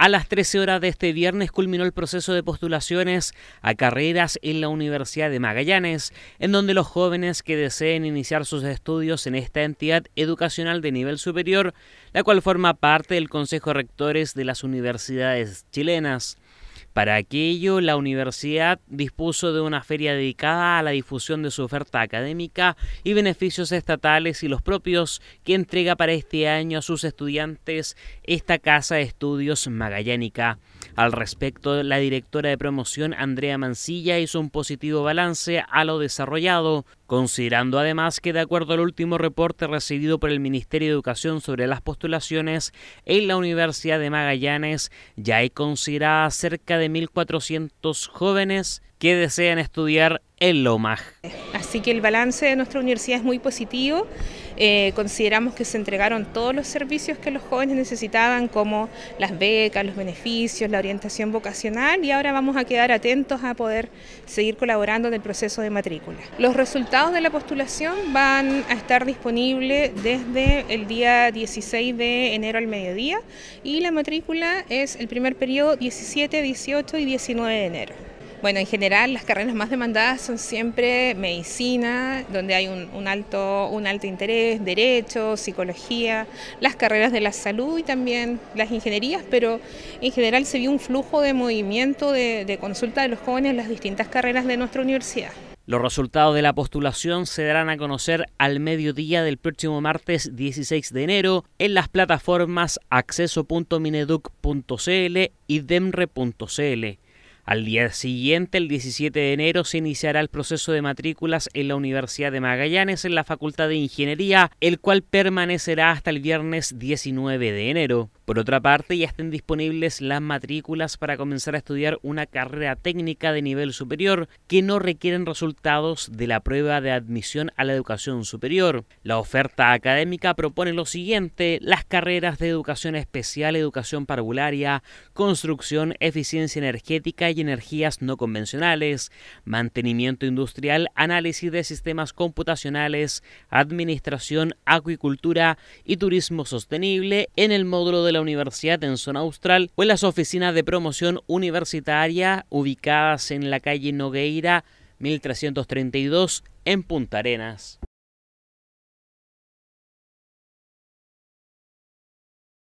A las 13 horas de este viernes culminó el proceso de postulaciones a carreras en la Universidad de Magallanes, en donde los jóvenes que deseen iniciar sus estudios en esta entidad educacional de nivel superior, la cual forma parte del Consejo Rectores de las Universidades Chilenas, para aquello, la universidad dispuso de una feria dedicada a la difusión de su oferta académica y beneficios estatales y los propios que entrega para este año a sus estudiantes esta Casa de Estudios Magallánica. Al respecto, la directora de promoción, Andrea Mancilla, hizo un positivo balance a lo desarrollado considerando además que de acuerdo al último reporte recibido por el Ministerio de Educación sobre las postulaciones, en la Universidad de Magallanes ya hay consideradas cerca de 1.400 jóvenes que desean estudiar en LOMAG. Así que el balance de nuestra universidad es muy positivo. Eh, consideramos que se entregaron todos los servicios que los jóvenes necesitaban, como las becas, los beneficios, la orientación vocacional y ahora vamos a quedar atentos a poder seguir colaborando en el proceso de matrícula. Los resultados de la postulación van a estar disponibles desde el día 16 de enero al mediodía y la matrícula es el primer periodo 17, 18 y 19 de enero. Bueno, en general las carreras más demandadas son siempre medicina, donde hay un, alto, un alto interés, derecho, psicología, las carreras de la salud y también las ingenierías, pero en general se vio un flujo de movimiento de, de consulta de los jóvenes en las distintas carreras de nuestra universidad. Los resultados de la postulación se darán a conocer al mediodía del próximo martes 16 de enero en las plataformas acceso.mineduc.cl y demre.cl. Al día siguiente, el 17 de enero, se iniciará el proceso de matrículas en la Universidad de Magallanes en la Facultad de Ingeniería, el cual permanecerá hasta el viernes 19 de enero. Por otra parte, ya estén disponibles las matrículas para comenzar a estudiar una carrera técnica de nivel superior que no requieren resultados de la prueba de admisión a la educación superior. La oferta académica propone lo siguiente, las carreras de educación especial, educación parvularia, construcción, eficiencia energética y energías no convencionales, mantenimiento industrial, análisis de sistemas computacionales, administración, acuicultura y turismo sostenible en el módulo de la la universidad en zona austral o en las oficinas de promoción universitaria ubicadas en la calle Nogueira 1332 en Punta Arenas.